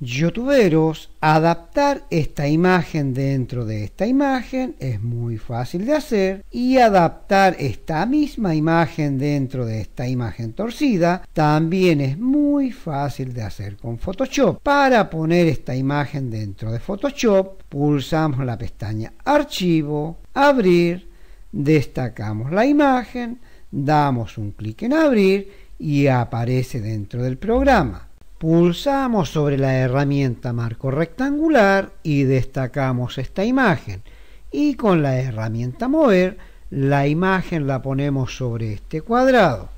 youtuberos, adaptar esta imagen dentro de esta imagen es muy fácil de hacer y adaptar esta misma imagen dentro de esta imagen torcida también es muy fácil de hacer con Photoshop. Para poner esta imagen dentro de Photoshop pulsamos la pestaña archivo, abrir, destacamos la imagen, damos un clic en abrir y aparece dentro del programa. Pulsamos sobre la herramienta marco rectangular y destacamos esta imagen. Y con la herramienta mover, la imagen la ponemos sobre este cuadrado.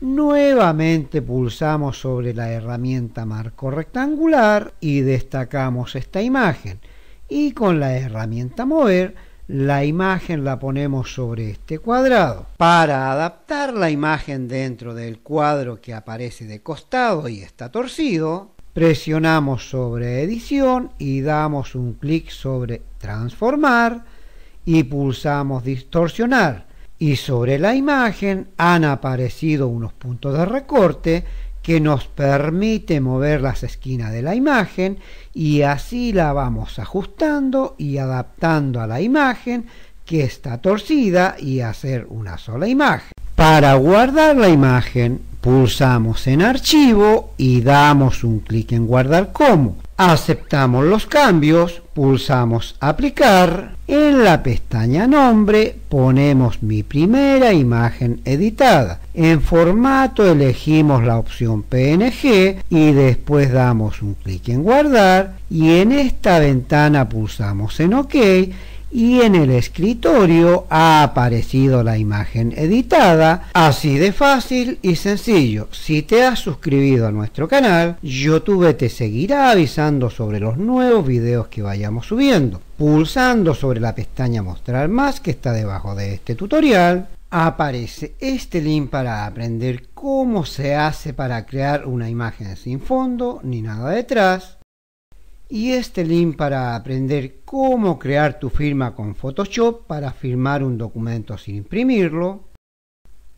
Nuevamente pulsamos sobre la herramienta marco rectangular y destacamos esta imagen. Y con la herramienta mover, la imagen la ponemos sobre este cuadrado. Para adaptar la imagen dentro del cuadro que aparece de costado y está torcido, presionamos sobre edición y damos un clic sobre transformar y pulsamos distorsionar. Y sobre la imagen han aparecido unos puntos de recorte que nos permite mover las esquinas de la imagen y así la vamos ajustando y adaptando a la imagen que está torcida y hacer una sola imagen. Para guardar la imagen pulsamos en archivo y damos un clic en guardar como. Aceptamos los cambios, pulsamos aplicar, en la pestaña nombre ponemos mi primera imagen editada. En formato elegimos la opción PNG y después damos un clic en guardar y en esta ventana pulsamos en OK y en el escritorio ha aparecido la imagen editada. Así de fácil y sencillo. Si te has suscribido a nuestro canal, YouTube te seguirá avisando sobre los nuevos videos que vayamos subiendo. Pulsando sobre la pestaña Mostrar más que está debajo de este tutorial, aparece este link para aprender cómo se hace para crear una imagen sin fondo ni nada detrás y este link para aprender cómo crear tu firma con Photoshop para firmar un documento sin imprimirlo.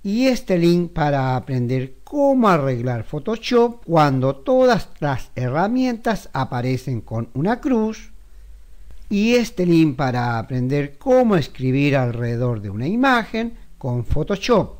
Y este link para aprender cómo arreglar Photoshop cuando todas las herramientas aparecen con una cruz. Y este link para aprender cómo escribir alrededor de una imagen con Photoshop.